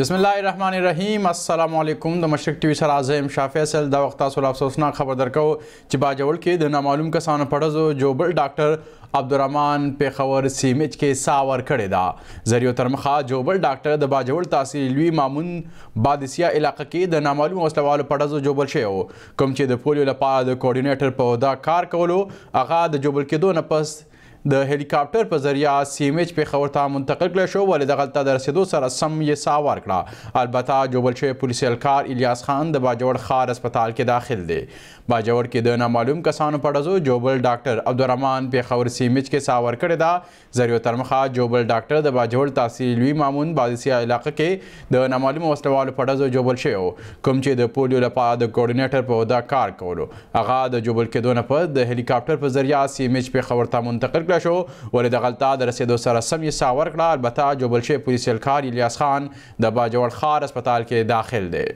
بسم الله الرحمن الرحیم السلام علیکم د مشرق ټي وي سره اعظم شافعي سل دا وخت تاسو له افسوسناک خبر درکو چې باجوړ کې د نامعلوم کسانو پړزو جوبل ډاکټر عبدالرحمن پیښور سیمچ کې ساور کړی دا زریو تر مخه جوبل ډاکټر د باجوړ تحصیل لوی مامون بادسیا علاقه کې د نامعلوم وسلوالو پړزو جوبل شوی کوم چې د پولیو لپاره د کوارډینیټر په دا کار کولو هغه د جوبل کې دوه نه پس د هلیکاپټر په ذریعہ سی ایم ایچ پیښور ته منتقل کړل شو ولې دغه ته درسیدو سره سم یې ساوار کړه البته جوبل شوی پولیسي اهلکار الیاس خان د باجوړ خار هسپتال کې داخل دی باجوړ کې د نامعلوم کسانو په ډزو جوبل ډاکټر عبدالرحمن پیښور سی ایم ایچ کې ساوار کړی دا زریو تر مخه جوبل ډاکټر د باجوړ تحصیلوي مامون بازیسي علاقه کې د نامعلوم وسلوالو په ډزو جوبل شوی کوم چې د پولیو لپاره د کوارډینیټر په ودا کار کولو هغه د جوبل کې دونه په د هلیکاپټر په ذریعہ سی ایم ایچ پیښور ته منتقل کړل شو ولې د غلطا د رسیدو سره سم یې سا ورکړه البته جوبل شوی پولیس اهلکار الیاس خان د باجوړ ښار هسپتال کې داخل دی